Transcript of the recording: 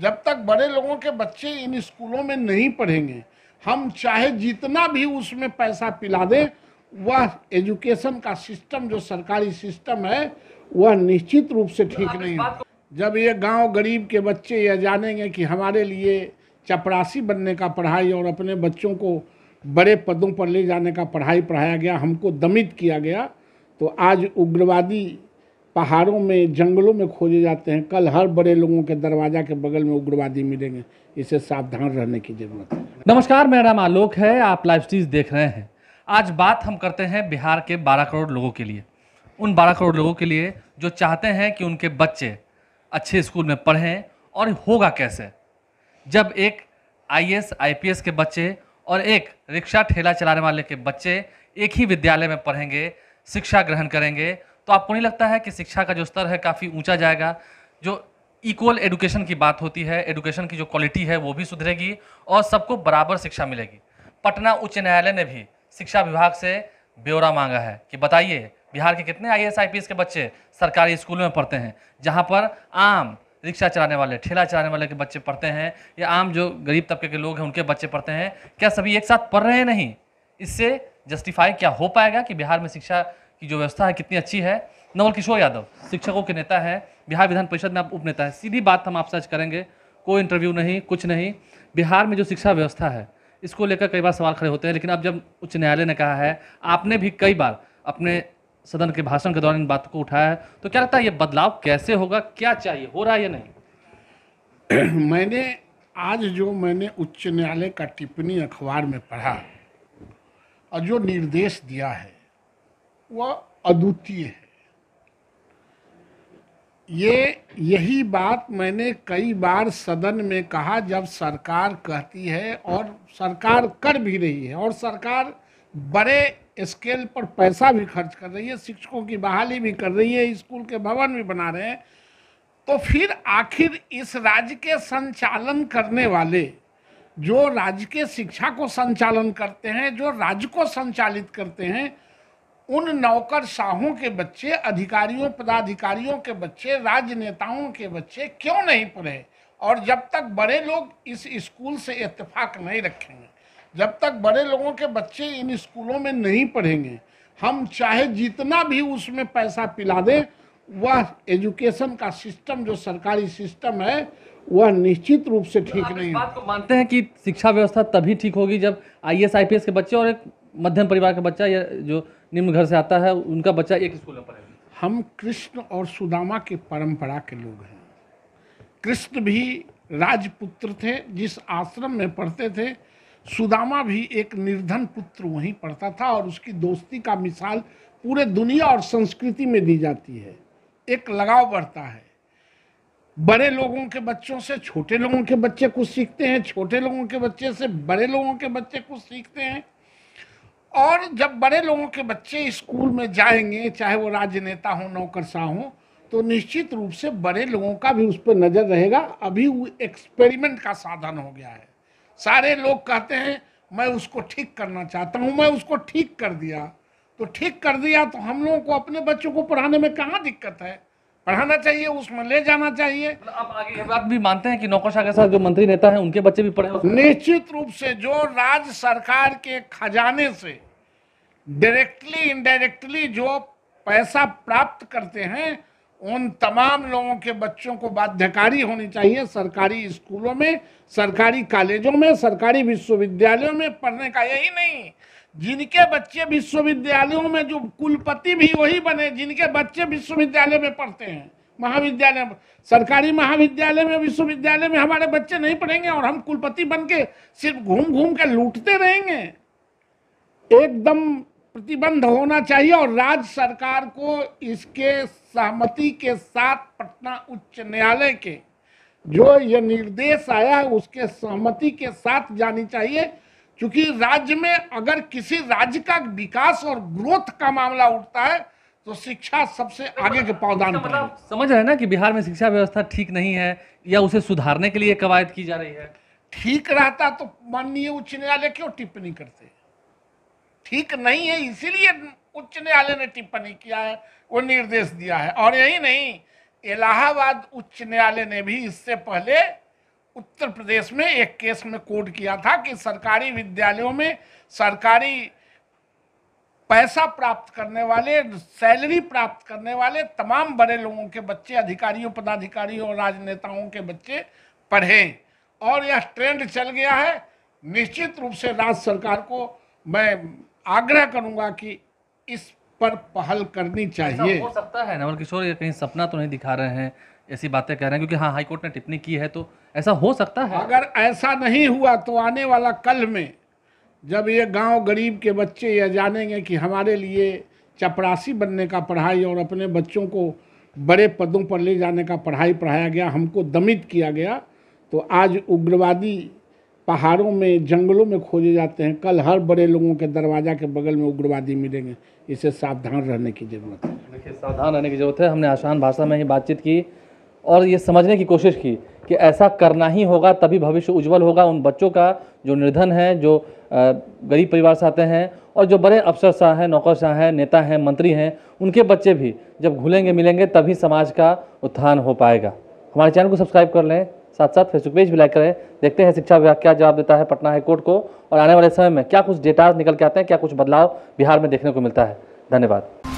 जब तक बड़े लोगों के बच्चे इन स्कूलों में नहीं पढ़ेंगे हम चाहे जितना भी उसमें पैसा पिला दें वह एजुकेशन का सिस्टम जो सरकारी सिस्टम है वह निश्चित रूप से ठीक नहीं है जब ये गांव गरीब के बच्चे यह जानेंगे कि हमारे लिए चपरासी बनने का पढ़ाई और अपने बच्चों को बड़े पदों पर ले जाने का पढ़ाई पढ़ाया गया हमको दमित किया गया तो आज उग्रवादी पहाड़ों में जंगलों में खोजे जाते हैं कल हर बड़े लोगों के दरवाजा के बगल में उग्रवादी मिलेंगे इसे सावधान रहने की जरूरत है नमस्कार मेरा नाम आलोक है आप लाइव सीरीज देख रहे हैं आज बात हम करते हैं बिहार के 12 करोड़ लोगों के लिए उन 12 करोड़ लोगों के लिए जो चाहते हैं कि उनके बच्चे अच्छे स्कूल में पढ़ें और होगा कैसे जब एक आई पी एस के बच्चे और एक रिक्शा ठेला चलाने वाले के बच्चे एक ही विद्यालय में पढ़ेंगे शिक्षा ग्रहण करेंगे तो आपको नहीं लगता है कि शिक्षा का जो स्तर है काफ़ी ऊँचा जाएगा जो इक्वल एडुकेशन की बात होती है एडुकेशन की जो क्वालिटी है वो भी सुधरेगी और सबको बराबर शिक्षा मिलेगी पटना उच्च न्यायालय ने भी शिक्षा विभाग से ब्यौरा मांगा है कि बताइए बिहार के कितने आई एस के बच्चे सरकारी स्कूल में पढ़ते हैं जहाँ पर आम रिक्शा चलाने वाले ठेला चलाने वाले के बच्चे पढ़ते हैं या आम जो गरीब तबके के लोग हैं उनके बच्चे पढ़ते हैं क्या सभी एक साथ पढ़ रहे हैं नहीं इससे जस्टिफाई क्या हो पाएगा कि बिहार में शिक्षा की जो व्यवस्था है कितनी अच्छी है नवल किशोर यादव शिक्षकों के नेता है बिहार विधान परिषद में आप उपनेता है सीधी बात हम आपसे आज करेंगे कोई इंटरव्यू नहीं कुछ नहीं बिहार में जो शिक्षा व्यवस्था है इसको लेकर कई बार सवाल खड़े होते हैं लेकिन अब जब उच्च न्यायालय ने कहा है आपने भी कई बार अपने सदन के भाषण के दौरान इन बात को उठाया है तो क्या लगता है ये बदलाव कैसे होगा क्या चाहिए हो रहा है या नहीं मैंने आज जो मैंने उच्च न्यायालय का टिप्पणी अखबार में पढ़ा और जो निर्देश दिया है वह अद्वितीय है ये यही बात मैंने कई बार सदन में कहा जब सरकार कहती है और सरकार कर भी रही है और सरकार बड़े स्केल पर पैसा भी खर्च कर रही है शिक्षकों की बहाली भी कर रही है स्कूल के भवन भी बना रहे हैं तो फिर आखिर इस राज्य के संचालन करने वाले जो राज्य के शिक्षा को संचालन करते हैं जो राज्य को संचालित करते हैं उन नौकर शाहों के बच्चे अधिकारियों पदाधिकारियों के बच्चे राजनेताओं के बच्चे क्यों नहीं पढ़े और जब तक बड़े लोग इस स्कूल से इतफाक नहीं रखेंगे जब तक बड़े लोगों के बच्चे इन स्कूलों में नहीं पढ़ेंगे हम चाहे जितना भी उसमें पैसा पिला दें वह एजुकेशन का सिस्टम जो सरकारी सिस्टम है वह निश्चित रूप से ठीक नहीं बात मानते हैं कि शिक्षा व्यवस्था तभी ठीक होगी जब आई एस के बच्चे और एक मध्यम परिवार का बच्चा या जो निम्न घर से आता है उनका बच्चा एक स्कूल में पढ़ेगा हम कृष्ण और सुदामा के परंपरा के लोग हैं कृष्ण भी राजपुत्र थे जिस आश्रम में पढ़ते थे सुदामा भी एक निर्धन पुत्र वहीं पढ़ता था और उसकी दोस्ती का मिसाल पूरे दुनिया और संस्कृति में दी जाती है एक लगाव बढ़ता है बड़े लोगों के बच्चों से छोटे लोगों के बच्चे कुछ सीखते हैं छोटे लोगों के बच्चे से बड़े लोगों के बच्चे कुछ सीखते हैं और जब बड़े लोगों के बच्चे स्कूल में जाएंगे चाहे वो राजनेता हों नौकरशाह हों तो निश्चित रूप से बड़े लोगों का भी उस पर नज़र रहेगा अभी वो एक्सपेरिमेंट का साधन हो गया है सारे लोग कहते हैं मैं उसको ठीक करना चाहता हूँ मैं उसको ठीक कर दिया तो ठीक कर दिया तो हम लोगों को अपने बच्चों को पढ़ाने में कहाँ दिक्कत है पढ़ाना चाहिए उसमें ले जाना चाहिए मतलब आप आगे भी मानते हैं कि नौकरशाह के साथ जो मंत्री नेता है उनके बच्चे भी पढ़े निश्चित रूप से जो राज्य सरकार के खजाने से डायरेक्टली इनडायरेक्टली जो पैसा प्राप्त करते हैं उन तमाम लोगों के बच्चों को बाध्यकारी होनी चाहिए सरकारी स्कूलों में सरकारी कॉलेजों में सरकारी विश्वविद्यालयों में पढ़ने का यही नहीं जिनके बच्चे विश्वविद्यालयों में जो कुलपति भी वही बने जिनके बच्चे विश्वविद्यालय में पढ़ते हैं महाविद्यालय सरकारी महाविद्यालय में विश्वविद्यालय में हमारे बच्चे नहीं पढ़ेंगे और हम कुलपति बन के सिर्फ घूम घूम के लूटते रहेंगे एकदम प्रतिबंध होना चाहिए और राज्य सरकार को इसके सहमति के साथ पटना उच्च न्यायालय के जो ये निर्देश आया है उसके सहमति के साथ जानी चाहिए क्योंकि राज्य में अगर किसी राज्य का विकास और ग्रोथ का मामला उठता है तो शिक्षा सबसे आगे के पावदान मतलब समझ रहे हैं ना कि बिहार में शिक्षा व्यवस्था ठीक नहीं है या उसे सुधारने के लिए कवायद की जा रही है ठीक रहता तो माननीय उच्च न्यायालय क्यों टिप्पणी करते हैं ठीक नहीं है इसीलिए उच्च न्यायालय ने टिप्पणी किया है वो निर्देश दिया है और यही नहीं इलाहाबाद उच्च न्यायालय ने भी इससे पहले उत्तर प्रदेश में एक केस में कोर्ट किया था कि सरकारी विद्यालयों में सरकारी पैसा प्राप्त करने वाले सैलरी प्राप्त करने वाले तमाम बड़े लोगों के बच्चे अधिकारियों पदाधिकारियों और राजनेताओं के बच्चे पढ़ें और यह ट्रेंड चल गया है निश्चित रूप से राज्य सरकार को मैं आग्रह करूंगा कि इस पर पहल करनी चाहिए हो सकता है नवल किशोर ये कहीं सपना तो नहीं दिखा रहे हैं ऐसी बातें कह रहे हैं क्योंकि हाँ हाईकोर्ट ने टिप्पणी की है तो ऐसा हो सकता है अगर ऐसा नहीं हुआ तो आने वाला कल में जब ये गांव गरीब के बच्चे यह जानेंगे कि हमारे लिए चपरासी बनने का पढ़ाई और अपने बच्चों को बड़े पदों पर ले जाने का पढ़ाई पढ़ाया गया हमको दमित किया गया तो आज उग्रवादी पहाड़ों में जंगलों में खोजे जाते हैं कल हर बड़े लोगों के दरवाजा के बगल में उग्रवादी मिलेंगे इसे सावधान रहने की ज़रूरत है देखिए सावधान रहने की ज़रूरत है हमने आसान भाषा में ही बातचीत की और ये समझने की कोशिश की कि ऐसा करना ही होगा तभी भविष्य उज्जवल होगा उन बच्चों का जो निर्धन है जो गरीब परिवार से आते हैं और जो बड़े अफसर शाह हैं नौकर शाह हैं नेता हैं मंत्री हैं उनके बच्चे भी जब घुलेंगे मिलेंगे तभी समाज का उत्थान हो पाएगा हमारे चैनल को सब्सक्राइब कर लें साथ साथ फेसबुक पेज भी लाइक करें देखते हैं शिक्षा विभाग क्या जवाब देता है पटना हाईकोर्ट को और आने वाले समय में क्या कुछ डेटा निकल के आते हैं क्या कुछ बदलाव बिहार में देखने को मिलता है धन्यवाद